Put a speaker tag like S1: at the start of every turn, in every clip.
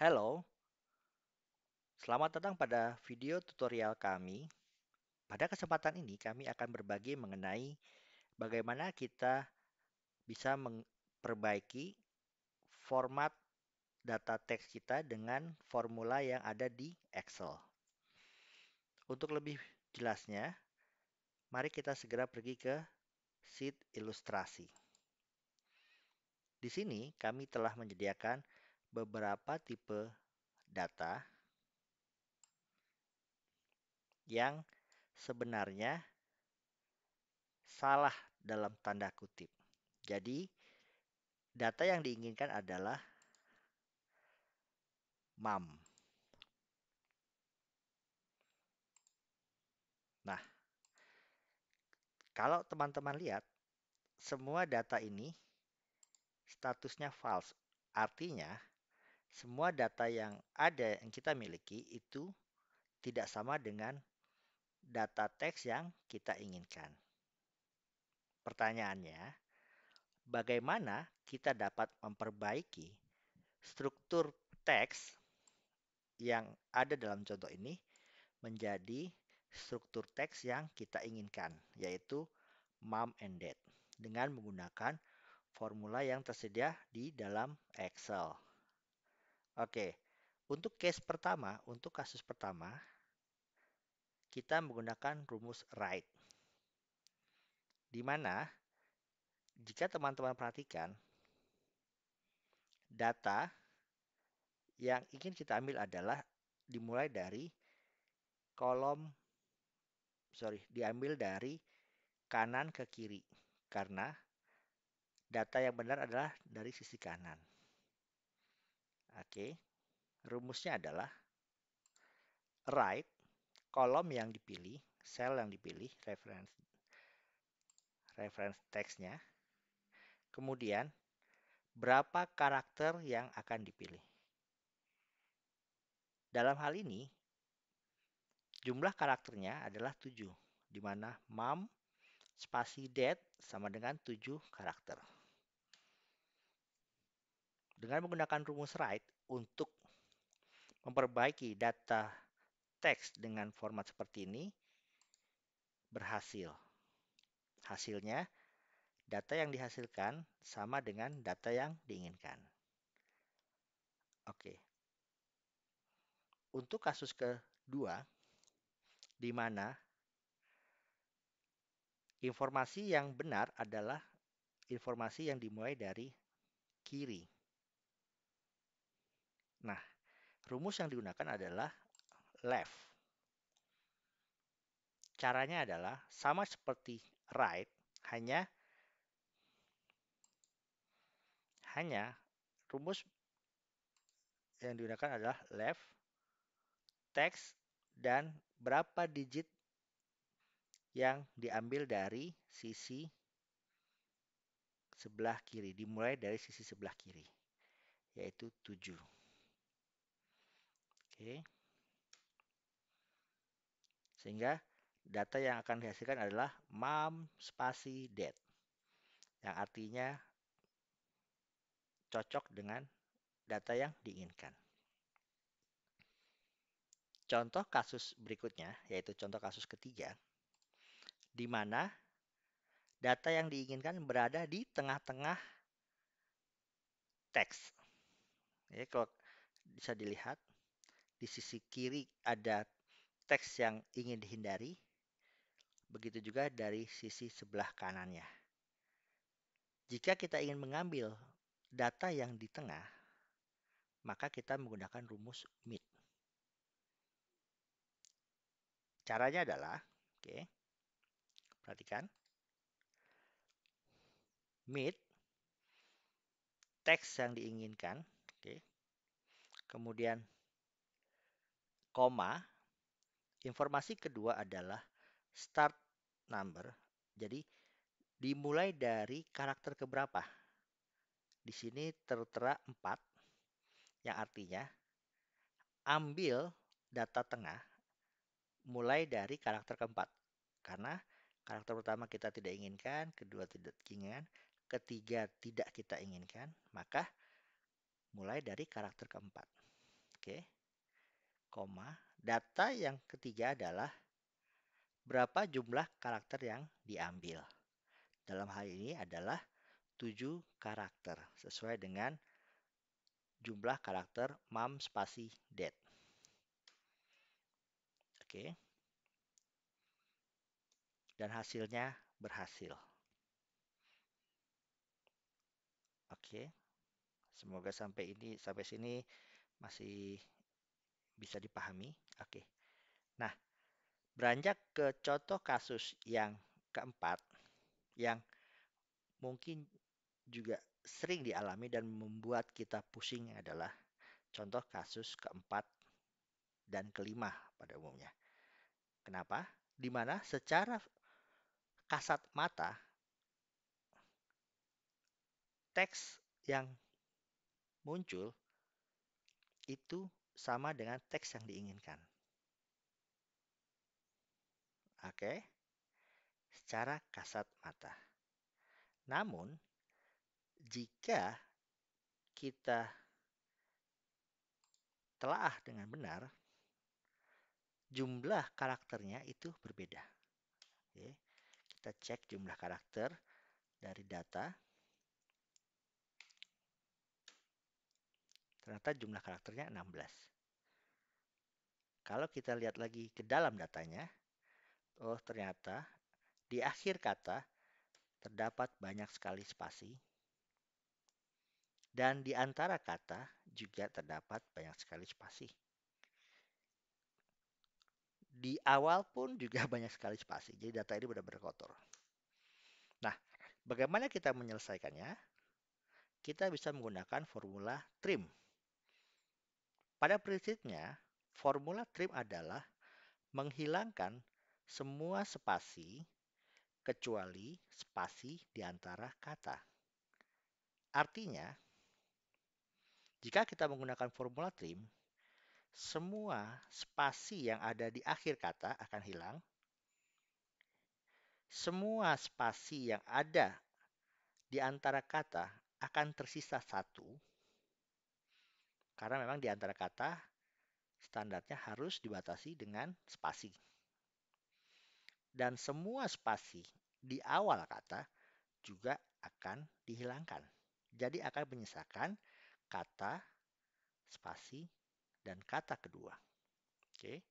S1: Hello, selamat datang pada video tutorial kami. Pada kesempatan ini kami akan berbagi mengenai bagaimana kita bisa memperbaiki format data teks kita dengan formula yang ada di Excel. Untuk lebih jelasnya, mari kita segera pergi ke sheet ilustrasi. Di sini kami telah menyediakan beberapa tipe data yang sebenarnya salah dalam tanda kutip. Jadi, data yang diinginkan adalah MAM. Nah, kalau teman-teman lihat, semua data ini statusnya false. Artinya, semua data yang ada yang kita miliki itu tidak sama dengan data teks yang kita inginkan. Pertanyaannya, bagaimana kita dapat memperbaiki struktur teks yang ada dalam contoh ini menjadi struktur teks yang kita inginkan, yaitu mom and dad, dengan menggunakan formula yang tersedia di dalam Excel. Oke, untuk case pertama, untuk kasus pertama, kita menggunakan rumus right. Di mana, jika teman-teman perhatikan, data yang ingin kita ambil adalah dimulai dari kolom, sorry, diambil dari kanan ke kiri. Karena data yang benar adalah dari sisi kanan. Oke, rumusnya adalah right kolom yang dipilih, sel yang dipilih, reference reference teksnya. Kemudian berapa karakter yang akan dipilih. Dalam hal ini jumlah karakternya adalah 7 di mana mom spasi dead sama dengan 7 karakter. Dengan menggunakan rumus write untuk memperbaiki data teks dengan format seperti ini berhasil. Hasilnya data yang dihasilkan sama dengan data yang diinginkan. Oke. Untuk kasus kedua di mana informasi yang benar adalah informasi yang dimulai dari kiri. Nah, rumus yang digunakan adalah left. Caranya adalah sama seperti right, hanya hanya rumus yang digunakan adalah left, text, dan berapa digit yang diambil dari sisi sebelah kiri, dimulai dari sisi sebelah kiri, yaitu 7. Oke. Sehingga data yang akan dihasilkan adalah mom spasi dead yang artinya cocok dengan data yang diinginkan. Contoh kasus berikutnya, yaitu contoh kasus ketiga, di mana data yang diinginkan berada di tengah-tengah teks. Jadi ya, kalau bisa dilihat, di sisi kiri ada teks yang ingin dihindari. Begitu juga dari sisi sebelah kanannya. Jika kita ingin mengambil data yang di tengah, maka kita menggunakan rumus mid. Caranya adalah, oke, okay, perhatikan, mid, teks yang diinginkan, oke, okay, kemudian koma. Informasi kedua adalah start number. Jadi dimulai dari karakter keberapa. Di sini tertera 4 yang artinya ambil data tengah mulai dari karakter keempat. Karena karakter pertama kita tidak inginkan, kedua tidak inginkan, ketiga tidak kita inginkan, maka mulai dari karakter keempat. Oke. Okay koma. Data yang ketiga adalah berapa jumlah karakter yang diambil. Dalam hal ini adalah 7 karakter sesuai dengan jumlah karakter mam spasi dead. Oke. Dan hasilnya berhasil. Oke. Semoga sampai ini sampai sini masih bisa dipahami? Oke. Nah, beranjak ke contoh kasus yang keempat yang mungkin juga sering dialami dan membuat kita pusing adalah contoh kasus keempat dan kelima pada umumnya. Kenapa? Di mana secara kasat mata teks yang muncul itu sama dengan teks yang diinginkan. Oke, secara kasat mata. Namun, jika kita telaah dengan benar, jumlah karakternya itu berbeda. Oke. Kita cek jumlah karakter dari data Ternyata jumlah karakternya 16. Kalau kita lihat lagi ke dalam datanya, oh ternyata di akhir kata terdapat banyak sekali spasi. Dan di antara kata juga terdapat banyak sekali spasi. Di awal pun juga banyak sekali spasi. Jadi data ini benar-benar kotor. Nah, bagaimana kita menyelesaikannya? Kita bisa menggunakan formula trim. Pada prinsipnya, formula trim adalah menghilangkan semua spasi kecuali spasi di antara kata. Artinya, jika kita menggunakan formula trim, semua spasi yang ada di akhir kata akan hilang. Semua spasi yang ada di antara kata akan tersisa satu karena memang di antara kata standarnya harus dibatasi dengan spasi. Dan semua spasi di awal kata juga akan dihilangkan. Jadi akan menyisakan kata, spasi, dan kata kedua. Oke.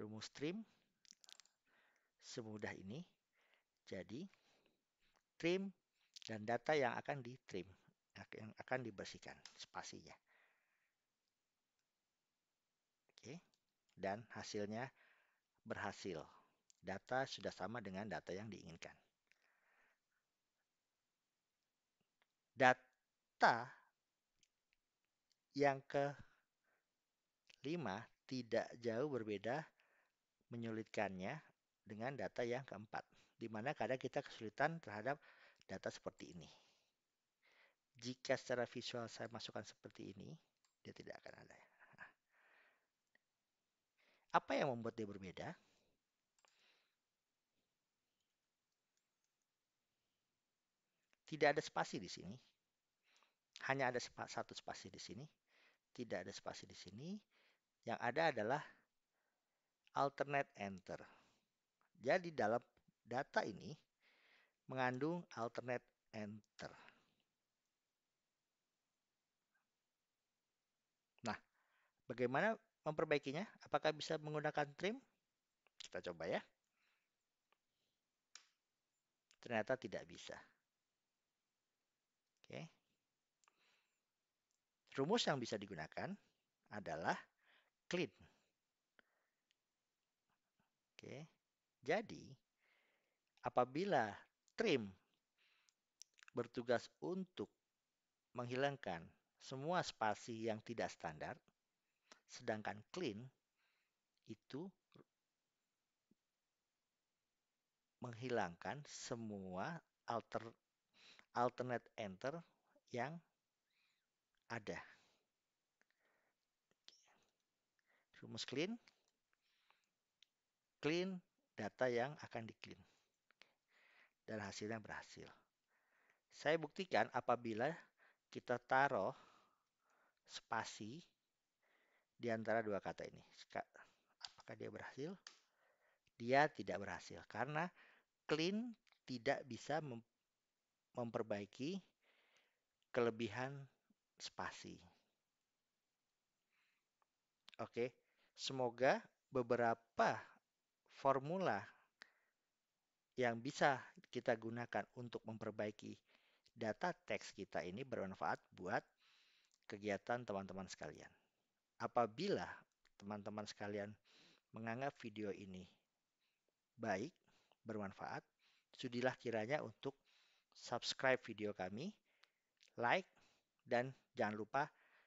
S1: Rumus trim semudah ini. Jadi trim dan data yang akan di trim yang akan dibersihkan spasinya. Oke, dan hasilnya berhasil. Data sudah sama dengan data yang diinginkan. Data yang ke lima tidak jauh berbeda menyulitkannya dengan data yang keempat, di mana kadang kita kesulitan terhadap data seperti ini. Jika secara visual saya masukkan seperti ini, dia tidak akan ada. Ya. Apa yang membuat dia berbeda? Tidak ada spasi di sini. Hanya ada satu spasi di sini. Tidak ada spasi di sini. Yang ada adalah alternate enter. Jadi dalam data ini mengandung alternate enter. Bagaimana memperbaikinya? Apakah bisa menggunakan trim? Kita coba ya. Ternyata tidak bisa. Oke. Rumus yang bisa digunakan adalah clean. Oke. Jadi, apabila trim bertugas untuk menghilangkan semua spasi yang tidak standar, Sedangkan clean itu menghilangkan semua alter, alternate enter yang ada. Rumus clean, clean data yang akan di clean. Dan hasilnya berhasil. Saya buktikan apabila kita taruh spasi di antara dua kata ini. Apakah dia berhasil? Dia tidak berhasil karena clean tidak bisa memperbaiki kelebihan spasi. Oke, semoga beberapa formula yang bisa kita gunakan untuk memperbaiki data teks kita ini bermanfaat buat kegiatan teman-teman sekalian apabila teman-teman sekalian menganggap video ini baik, bermanfaat, sudilah kiranya untuk subscribe video kami, like, dan jangan lupa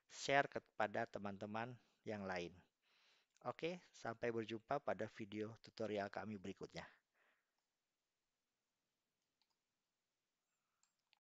S1: share kepada teman-teman yang lain. Oke, sampai berjumpa pada video tutorial kami berikutnya.